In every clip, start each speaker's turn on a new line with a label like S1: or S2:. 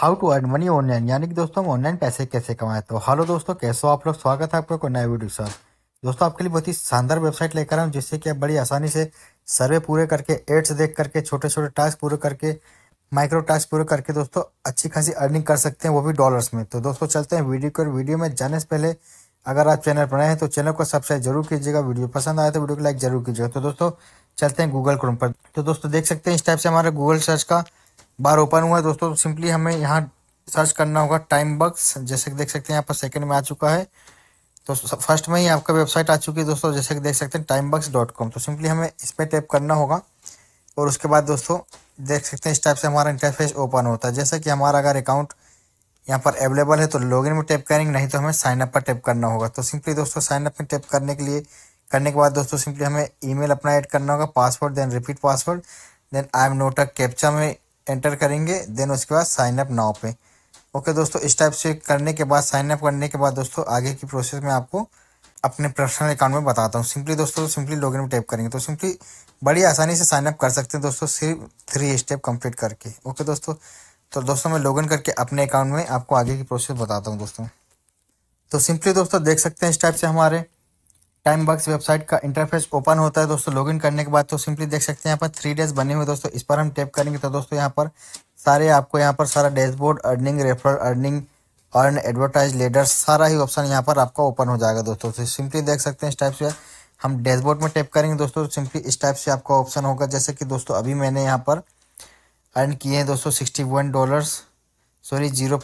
S1: how to earn money online यानी कि दोस्तों हम ऑनलाइन पैसे कैसे कमाएं तो हेलो दोस्तों कैसे हो आप लोग स्वागत है आपका नए वीडियो सर दोस्तों आपके लिए बहुत ही शानदार वेबसाइट लेकर आऊँ जिससे कि आप बड़ी आसानी से सर्वे पूरे करके एड्स देख करके छोटे छोटे टास्क पूरे करके माइक्रो टास्क पूरे करके दोस्तों अच्छी खासी अर्निंग कर सकते हैं वो भी डॉलर्स में तो दोस्तों चलते हैं वीडियो को वीडियो में जाने से पहले अगर आप चैनल पर नए हैं तो चैनल को सब्सक्राइब जरूर कीजिएगा वीडियो पसंद आए तो वीडियो को लाइक जरूर कीजिएगा तो दोस्तों चलते हैं गूगल क्रोम पर तो दोस्तों देख सकते हैं इस टाइप से हमारा गूगल सर्च का बार ओपन हुआ है दोस्तों सिंपली तो हमें यहाँ सर्च करना होगा टाइम बक्स जैसे कि देख सकते हैं यहाँ पर सेकंड में आ चुका है तो फर्स्ट में ही आपका वेबसाइट आ चुकी है दोस्तों जैसे कि देख सकते हैं टाइम बक्स डॉट कॉम तो सिंपली हमें इस पर टैप करना होगा और उसके बाद दोस्तों देख सकते हैं इस टाइप से हमारा इंटरफेस ओपन होता है जैसे कि हमारा अगर अकाउंट यहाँ पर अवेलेबल है तो इन में टैप करेंगे नहीं तो हमें साइनअप पर टैप करना होगा तो सिंपली दोस्तों साइनअप में टैप करने के लिए करने के बाद दोस्तों सिंपली हमें मेल अपना एड करना होगा password then repeat password then I am not a captcha में एंटर करेंगे देन उसके बाद साइन अप नाव पे ओके दोस्तों इस टाइप से करने के बाद साइन अप करने के बाद दोस्तों आगे की प्रोसेस में आपको अपने पर्सनल अकाउंट में बताता हूँ सिंपली दोस्तों सिंपली लॉगिन में टाइप करेंगे तो सिंपली बड़ी आसानी से साइन अप कर सकते हैं दोस्तों सिर्फ थ्री स्टेप कंप्लीट करके ओके दोस्तों तो दोस्तों मैं लॉगिन करके अपने अकाउंट में आपको आगे की प्रोसेस बताता हूँ दोस्तों तो सिंपली दोस्तों देख सकते हैं इस टाइप से हमारे टाइम बक्स वेबसाइट का इंटरफेस ओपन होता है दोस्तों लॉगिन करने के बाद तो सिंपली देख सकते हैं यहाँ पर थ्री डेज बने हुए दोस्तों इस पर हम टैप करेंगे तो दोस्तों यहाँ पर सारे आपको यहाँ पर सारा dashboard earning referral earning earn advertise leader सारा ही ऑप्शन यहाँ पर आपका ओपन हो जाएगा दोस्तों तो सिंपली देख सकते हैं इस टाइप से हम डैशबोर्ड में टैप करेंगे दोस्तों सिंपली इस टाइप से आपका ऑप्शन होगा जैसे कि दोस्तों अभी मैंने यहाँ पर अर्न किए हैं दोस्तों sixty one dollars sorry zero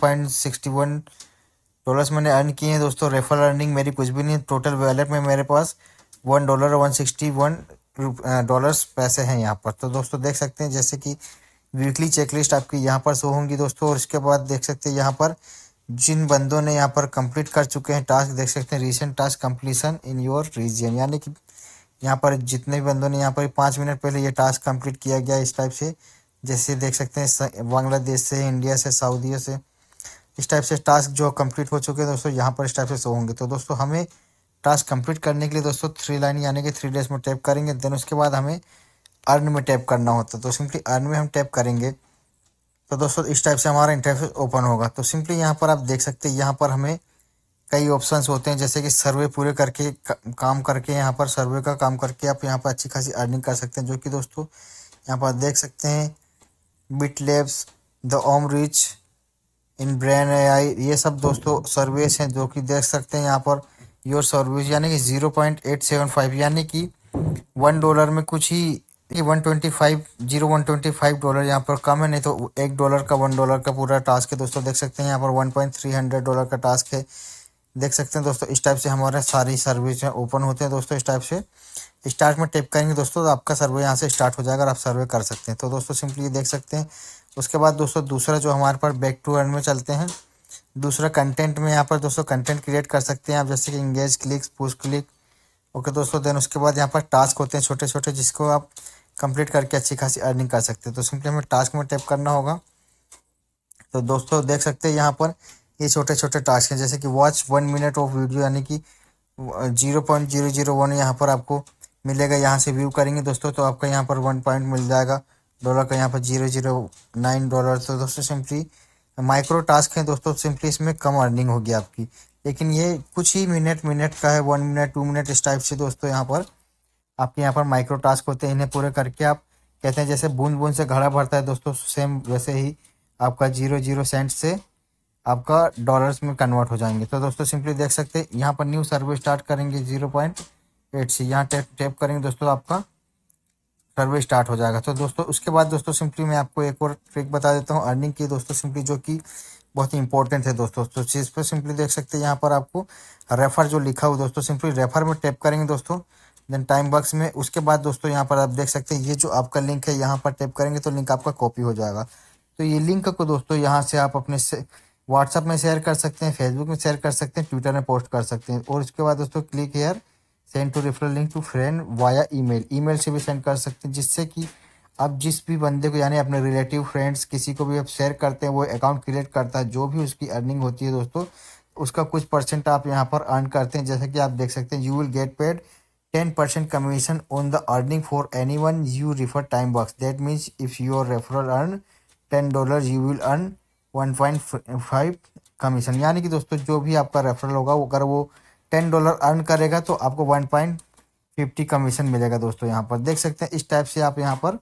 S1: dollars मैंने अर्न किए हैं दोस्तों रेफर अर्निंग मेरी कुछ भी नहीं टोटल वैलेट में मेरे पास one dollar one sixty one dollars पैसे हैं यहाँ पर तो दोस्तों देख सकते हैं जैसे कि वीकली चेकलिस्ट आपकी यहाँ पर शो होंगी दोस्तों और इसके बाद देख सकते हैं यहाँ पर जिन बंदों ने यहाँ पर कंप्लीट कर चुके हैं टास्क देख सकते हैं recent task completion in your region यानी कि यहाँ पर जितने भी बंदों ने यहाँ पर पाँच मिनट पहले ये टास्क कंप्लीट किया गया इस टाइप से जैसे देख सकते हैं बांग्लादेश से इंडिया से सऊदीयों से इस टाइप से टास्क जो कंप्लीट हो चुके हैं दोस्तों यहाँ पर इस टाइप से शो होंगे तो दोस्तों हमें टास्क कंप्लीट करने के लिए दोस्तों थ्री लाइन यानी कि थ्री डेज में टैप करेंगे देन उसके बाद हमें अर्न में टैप करना होता है तो सिंपली अर्न में हम टैप करेंगे तो दोस्तों इस टाइप से हमारा इंटरफेस ओपन होगा तो सिंपली यहाँ पर आप देख सकते हैं यहाँ पर हमें कई ऑप्शन होते हैं जैसे कि सर्वे पूरे करके काम करके यहाँ पर सर्वे का काम करके आप यहाँ पर अच्छी खासी अर्निंग कर सकते हैं जो कि दोस्तों यहाँ पर देख सकते हैं BitLabs TheoremReach inBrain AI ये सब दोस्तों सर्विस हैं जो कि देख सकते हैं यहाँ पर योर सर्विस यानी कि zero point eight seven five यानी कि वन डॉलर में कुछ ही one twenty five zero one twenty five dollar यहाँ पर कम है नहीं तो एक डॉलर का वन डॉलर का पूरा टास्क है दोस्तों देख सकते हैं यहाँ पर one point three hundred dollar का टास्क है देख सकते हैं दोस्तों इस टाइप से हमारे सारी सर्विस ओपन होते हैं दोस्तों इस टाइप से स्टार्ट में टेप करेंगे दोस्तों तो आपका सर्वे यहाँ से स्टार्ट हो जाएगा और आप सर्वे कर सकते हैं तो दोस्तों सिंपली देख सकते हैं उसके बाद दोस्तों दूसरा जो हमारे पास बैक टू एंड में चलते हैं दूसरा कंटेंट में यहाँ पर दोस्तों कंटेंट क्रिएट कर सकते हैं आप जैसे कि engage click push click okay दोस्तों देन उसके बाद यहाँ पर टास्क होते हैं छोटे छोटे जिसको आप कंप्लीट करके अच्छी खासी अर्निंग कर सकते हैं तो सिंपली हमें टास्क में टैप करना होगा तो दोस्तों देख सकते हैं यहाँ पर ये छोटे छोटे टास्क हैं जैसे कि watch one minute of video यानी कि zero point zero zero one यहाँ पर आपको मिलेगा यहाँ से व्यू करेंगे दोस्तों तो आपका यहाँ पर वन पॉइंट मिल जाएगा डॉलर का यहाँ पर जीरो जीरो नाइन डॉलर तो दोस्तों सिंपली माइक्रो टास्क है दोस्तों सिंपली इसमें कम अर्निंग होगी आपकी लेकिन ये कुछ ही मिनट मिनट का है वन मिनट टू मिनट इस टाइप से दोस्तों यहाँ पर आपके यहाँ पर माइक्रो टास्क होते हैं इन्हें पूरे करके आप कहते हैं जैसे बूंद बूंद से घड़ा भरता है दोस्तों सेम वैसे ही आपका जीरो जीरो सेंट से आपका डॉलर्स में कन्वर्ट हो जाएंगे तो दोस्तों सिंपली देख सकते हैं यहाँ पर न्यू सर्वे स्टार्ट करेंगे जीरो पॉइंट पेट से यहाँ टैप टैप करेंगे दोस्तों आपका सर्वे स्टार्ट हो जाएगा तो दोस्तों उसके बाद दोस्तों सिंपली मैं आपको एक और ट्रिक बता देता हूँ अर्निंग की दोस्तों सिंपली जो कि बहुत ही इंपॉर्टेंट है दोस्तों तो चीज़ पर सिंपली देख सकते हैं यहाँ पर आपको रेफर जो लिखा हुआ दोस्तों सिंपली रेफर में टैप करेंगे दोस्तों देन टाइम बक्स में उसके बाद दोस्तों यहाँ पर आप देख सकते हैं ये जो आपका लिंक है यहाँ पर टैप करेंगे तो लिंक आपका कॉपी हो जाएगा तो ये लिंक को दोस्तों यहाँ से आप अपने से व्हाट्सअप में शेयर कर सकते हैं फेसबुक में शेयर कर सकते हैं ट्विटर में पोस्ट कर सकते हैं और उसके बाद दोस्तों click here send to referral link to friend via email email से भी सेंड कर सकते हैं जिससे कि आप जिस भी बंदे को यानी अपने रिलेटिव फ्रेंड्स किसी को भी आप शेयर करते हैं वो अकाउंट क्रिएट करता है जो भी उसकी अर्निंग होती है दोस्तों उसका कुछ परसेंट आप यहाँ पर अर्न करते हैं जैसे कि आप देख सकते हैं you will get paid ten percent commission on the earning for anyone you refer TimeBucks that means if your referral earn ten dollar you will earn one point five commission यानी कि दोस्तों जो भी आपका referral होगा वो अगर वो टेन डॉलर अर्न करेगा तो आपको वन पॉइंट फिफ्टी कमीशन मिलेगा दोस्तों यहाँ पर देख सकते हैं इस टाइप से आप यहाँ पर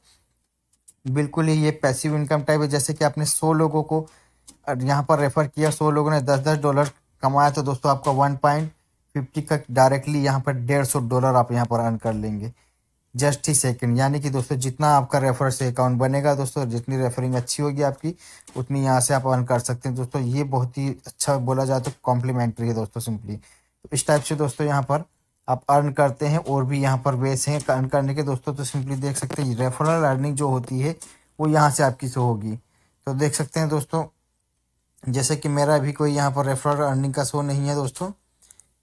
S1: बिल्कुल ही ये पैसिव इनकम टाइप है जैसे कि आपने सौ लोगों को यहाँ पर रेफ़र किया सौ लोगों ने दस दस डॉलर कमाया तो दोस्तों आपका वन पॉइंट फिफ्टी का डायरेक्टली यहाँ पर डेढ़ सौ डॉलर आप यहाँ पर अर्न कर लेंगे जस्ट ही सेकेंड यानी कि दोस्तों जितना आपका रेफर से अकाउंट बनेगा दोस्तों जितनी रेफरिंग अच्छी होगी आपकी उतनी यहाँ से आप अर्न कर सकते हैं दोस्तों ये बहुत ही अच्छा बोला जाए तो कॉम्प्लीमेंट्री है दोस्तों सिंपली तो इस टाइप से दोस्तों यहाँ पर आप अर्न करते हैं और भी यहाँ पर वेस हैं अर्न करने के दोस्तों तो सिंपली देख सकते हैं रेफरल अर्निंग जो होती है वो यहाँ से आपकी से होगी तो देख सकते हैं दोस्तों जैसे कि मेरा भी कोई यहाँ पर रेफरल अर्निंग का शो नहीं है दोस्तों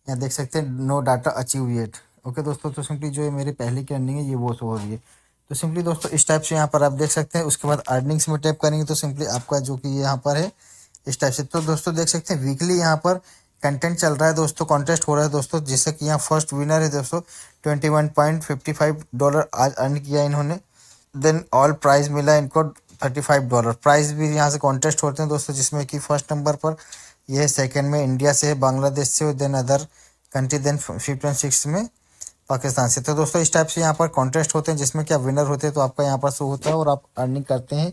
S1: यहाँ देख सकते हैं no data achieve yet okay दोस्तों तो सिंपली जो ये मेरी पहले की अर्निंग है ये वो शो हो रही है तो सिंपली दोस्तों इस टाइप से यहाँ पर आप देख सकते हैं उसके बाद अर्निंग्स में टैप करेंगे तो सिंपली आपका जो कि यहाँ पर है इस टाइप से तो दोस्तों देख सकते हैं वीकली यहाँ पर कंटेंट चल रहा है दोस्तों कॉन्टेस्ट हो रहा है दोस्तों जिससे कि यहाँ फर्स्ट विनर है दोस्तों twenty one point fifty five dollar आज अर्न किया इन्होंने देन ऑल प्राइज़ मिला इनको थर्टी फाइव डॉलर प्राइज़ भी यहाँ से कॉन्टेस्ट होते हैं दोस्तों जिसमें कि फर्स्ट नंबर पर यह सेकेंड में इंडिया से है बांग्लादेश से और then other country then fifth and six में पाकिस्तान से तो दोस्तों इस टाइप से यहाँ पर कॉन्टेस्ट होते हैं जिसमें कि आप विनर होते हैं तो आपका यहाँ पर शो होता है और आप अर्निंग करते हैं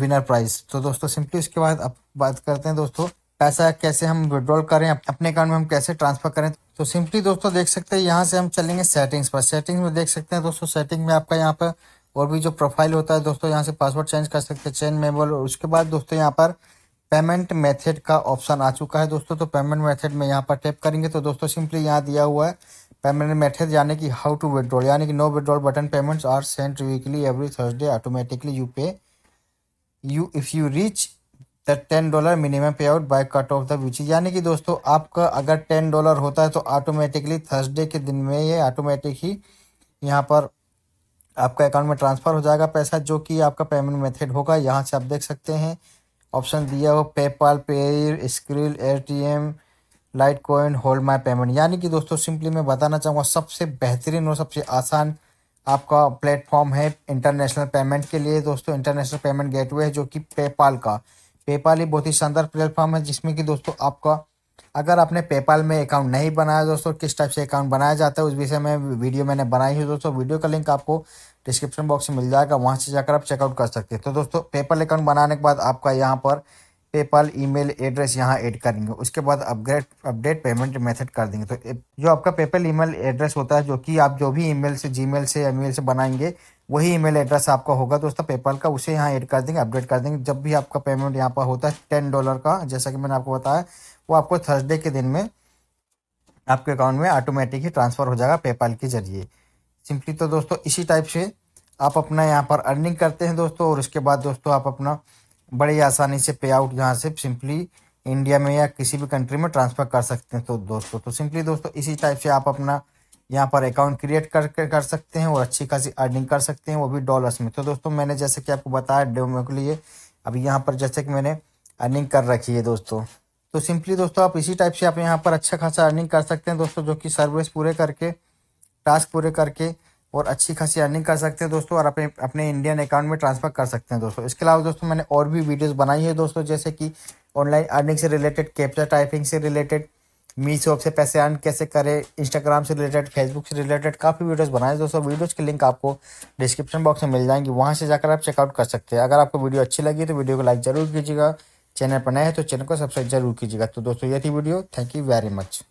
S1: विनर प्राइज़ तो दोस्तों सिंपली उसके बाद आप बात करते हैं दोस्तों पैसा कैसे हम विड्रॉल करें अपने अकाउंट में हम कैसे ट्रांसफर करें तो सिंपली दोस्तों देख सकते हैं यहाँ से हम चलेंगे सेटिंग्स पर सेटिंग्स में देख सकते हैं दोस्तों सेटिंग में आपका यहाँ पर और भी जो प्रोफाइल होता है दोस्तों यहाँ से पासवर्ड चेंज कर सकते हैं चेन मेबल उसके बाद दोस्तों यहाँ पर पेमेंट मेथड का ऑप्शन आ चुका है दोस्तों तो पेमेंट मेथड में यहाँ पर टैप करेंगे तो दोस्तों सिंपली यहाँ दिया हुआ है पेमेंट मेथड यानी कि हाउ टू विड्रॉल यानी कि no withdrawal button payments are sent weekly every Thursday automatically you pay you if you reach ten dollar minimum pay out by cut off the week यानी कि दोस्तों आपका अगर ten dollar होता है तो ऑटोमेटिकली थर्सडे के दिन में ये ऑटोमेटिक ही यहाँ पर आपका अकाउंट में ट्रांसफ़र हो जाएगा पैसा जो कि आपका पेमेंट मेथड होगा यहाँ से आप देख सकते हैं ऑप्शन दिया हो PayPal Paytm Litecoin hold my payment यानी कि दोस्तों सिंपली मैं बताना चाहूँगा सबसे बेहतरीन और सबसे आसान आपका प्लेटफॉर्म है इंटरनेशनल पेमेंट के लिए दोस्तों इंटरनेशनल पेमेंट गेटवे है जो कि पेपाल का पेपाल ही बहुत ही शानदार प्लेटफॉर्म है जिसमें कि दोस्तों आपका अगर आपने पेपाल में अकाउंट नहीं बनाया दोस्तों किस टाइप से अकाउंट बनाया जाता है उस विषय में वीडियो मैंने बनाई है दोस्तों वीडियो का लिंक आपको डिस्क्रिप्शन बॉक्स में मिल जाएगा वहाँ से जाकर आप चेकआउट कर सकते हैं तो दोस्तों पेपाल अकाउंट बनाने के बाद आपका यहाँ पर पेपाल ईमेल एड्रेस यहाँ ऐड करेंगे उसके बाद अपग्रेड अपडेट पेमेंट मेथड कर देंगे तो जो आपका पेपल ईमेल एड्रेस होता है जो कि आप जो भी ईमेल से जीमेल से या मेल से बनाएंगे वही ईमेल एड्रेस आपका होगा दोस्तों पेपल का उसे यहाँ ऐड कर देंगे अपडेट कर देंगे जब भी आपका पेमेंट यहाँ पर होता है टेन डॉलर का जैसा कि मैंने आपको बताया वो आपको थर्सडे के दिन में आपके अकाउंट में ऑटोमेटिक ही ट्रांसफ़र हो जाएगा पेपाल के जरिए सिंपली तो दोस्तों इसी टाइप से आप अपना यहाँ पर अर्निंग करते हैं दोस्तों और उसके बाद दोस्तों आप अपना बड़ी आसानी से पे आउट यहाँ से सिंपली इंडिया में या किसी भी कंट्री में ट्रांसफ़र कर सकते हैं तो दोस्तों तो सिंपली दोस्तों इसी टाइप से आप अपना यहाँ पर अकाउंट क्रिएट करके कर सकते हैं और अच्छी खासी अर्निंग कर सकते हैं वो भी डॉलर्स में तो दोस्तों मैंने जैसे कि आपको बताया डेमो के लिए अभी यहाँ पर जैसे कि मैंने अर्निंग कर रखी है दोस्तों तो सिंपली दोस्तों आप इसी टाइप से आप यहाँ पर अच्छा खासा अर्निंग कर सकते हैं दोस्तों जो कि सर्विस पूरे करके टास्क पूरे करके और अच्छी खासी अर्निंग कर सकते हैं दोस्तों और अपने अपने इंडियन अकाउंट में ट्रांसफर कर सकते हैं दोस्तों इसके अलावा दोस्तों मैंने और भी वीडियोज बनाई है दोस्तों जैसे कि ऑनलाइन अर्निंग से रिलेटेड कैप्चर टाइपिंग से रिलेटेड मीशो से पैसे अर्न कैसे करें इंस्टाग्राम से रिलेटेड फेसबुक से रिलेटेड काफ़ी वीडियोस बनाए दोस्तों वीडियोस के लिंक आपको डिस्क्रिप्शन बॉक्स में मिल जाएंगी वहाँ से जाकर आप चेकआउट कर सकते हैं अगर आपको वीडियो अच्छी लगी तो वीडियो को लाइक ज़रूर कीजिएगा चैनल पर नए हैं तो चैनल को सब्सक्राइब जरूर कीजिएगा तो दोस्तों ये थी video thank you very much